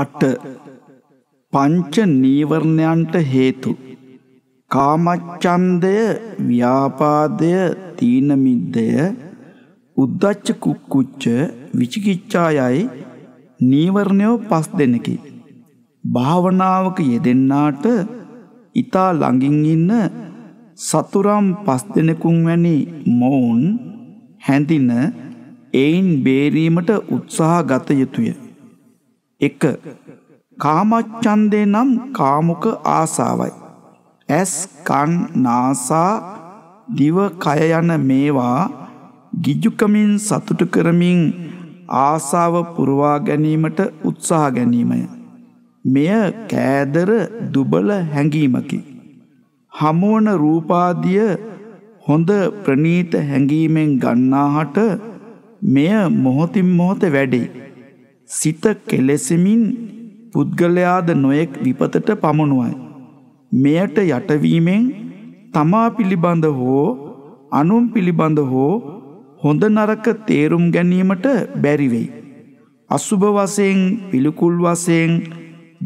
අට පංච නීවරණයන්ට හේතු කාමච්ඡන්දය ව්‍යාපාදය තීනමිද්දය උද්දච්ච කුක්කුච්ච විචිකිච්ඡායයි නීවරණයෝ පස් දෙනකි භාවනාවක යෙදෙන්නාට ඊතා ළඟින් ඉන්න සතුරම් පස් දෙනෙකුන් වැනි මොවුන් හැඳින එයින් බේරීමට උත්සාහ ගත යුතුය එක කාමච්චන්දය නම් කාමුක ආසාවයි. ඇස් කන් නාසා දිවකය යන මේවා ගිජුකමින් සතුට කරමින් ආසාව පුරවා ගැනීමට උත්සාහ ගැනීමය. මෙය කෑදර දුබල හැඟීමකි. හමුවන රූපාදිය හොඳ ප්‍රනීත හැඟීමෙන් ගන්නාහට මෙය මොහොතින් මොහොත වැඩේ. සිත කෙලෙසෙමින් පුද්ගලයාද නොයෙක් විපතට පමණුවයි. මෙයට යටවීමෙන් තමා පිළිබඳ හෝ අනුම් පිළිබඳ හෝ හොඳ නරක තේරුම් ගැනීමට බැරිවෙයි. අසුභ වසයෙන් පිළිකුල් වසයෙන්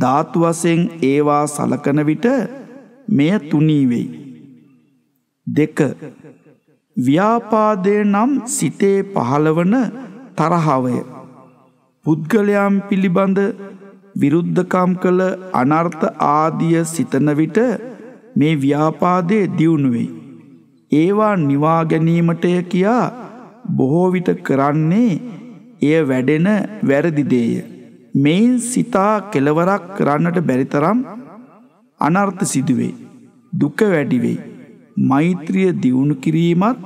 ධාතු වසයෙන් ඒවා සලකන විට මෙය තුනීවෙයි. දෙක ව්‍යාපාදය නම් සිතේ පහළවන තරහාවය පුද්ගලයම් පිළිබඳ විරුද්ධකම් කළ අනර්ථ ආදිය සිතන විට මේ ව්‍යාපාදය දියුණුවෙයි. ඒවා නිවා ගැනීමටය කියා බොහෝවිට කරන්නේ එය වැඩෙන වැරදිදේය. මෙයින් සිතා කෙලවරක් කරන්නට බැරිතරම් අනර්ථ සිදුවේ. දුක වැඩිවෙයි. මෛත්‍රිය දියුණු කිරීමත්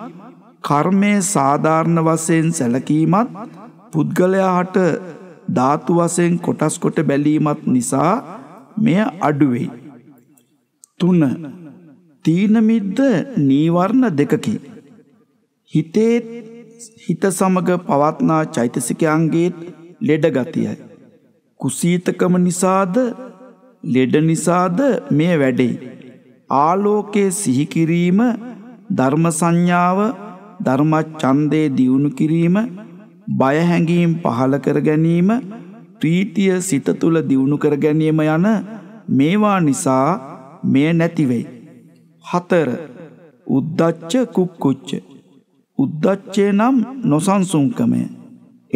කර්මය සාධාරණ වසයෙන් සැලකීමත් පුද්ගලයාට ධාතු වශයෙන් කොටස් කොට බැලීමත් නිසා මෙය අඩුවේ. තුන තීන මිද්ද නීවරණ දෙකකි. හිතේ හිත සමග පවත්නා චෛතසිකයන්ගේ ලෙඩ ගතියයි. කුසීතකම නිසාද ලෙඩ නිසාද මේ වැඩේ. ආලෝකයේ සිහි කිරීම ධර්ම සංඥාව ධර්ම ඡන්දේ දියුණු කිරීම බයහැඟීම් පහළ කර ගැනීම ප්‍රීතිය සිත තුළ දියුණු කර ගැනීම යන මේවා නිසා මෙය නැතිවෙයි. හතර උද්දච්ච කුක්කුච්ච. උද්දච්චය නම් නොසන්සුංකමය.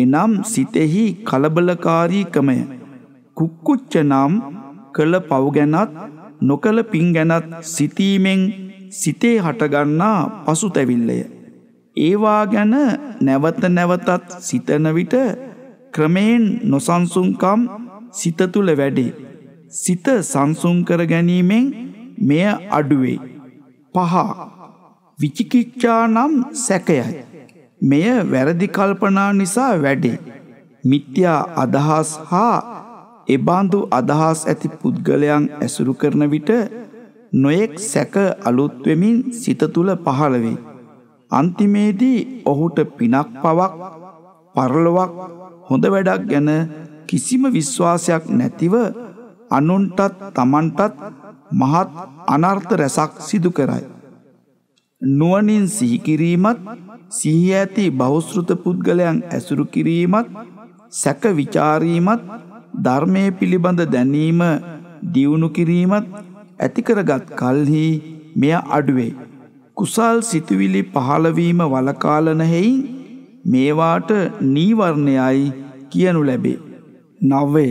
එනම් සිතෙහි කලබලකාරීකමය. කුක්කුච්ච නම් කළ පව් ගැනත් නොකළ පින් ගැනත් සිතීමෙන් සිතේ හටගන්නා පසුතැවිල්ලය. ඒවා ගැන නැවත නැවතත් සිතන විට ක්‍රමයෙන් නොසන්සුන්කම් සිත තුළ වැඩේ. සිත සංසුන් කර ගැනීමෙන් මෙය අඩුවේ. පහ විචිකිච්ඡා නම් සැකයයි. මෙය වැරදි කල්පනා නිසා වැඩේ. මිත්‍යා අදහස් හා එබඳු අදහස් ඇති පුද්ගලයන් ඇසුරු කරන විට නොයෙක් සැක අලුත්වෙමින් සිත තුළ පහළ වෙයි. අන්තිමේදී ඔහුට පිනක් පවක් පරලොවක් හොඳ වැඩක් ගැන කිසිම විශ්වාසයක් නැතිව අනුන්ටත් තමන්ටත් මහත් අනර්ථ රැසක් සිදු කරයි. නුවනින් සිහිකිරීමත් සිහි ඇති බෞස්ෘත පුද්ගලයන් ඇසුරු කිරීමත් සැක විචාරීමත් ධර්මය පිළිබඳ දැනීම දියුණු කිරීමත් ඇතිකරගත් කල්හි මෙය අඩුවේ. කුසල් සිතුවිලි පහළවීම වලකාලනහෙයින් මේවාට නීවර්ණයයි කියනු ලැබේ. නව්වය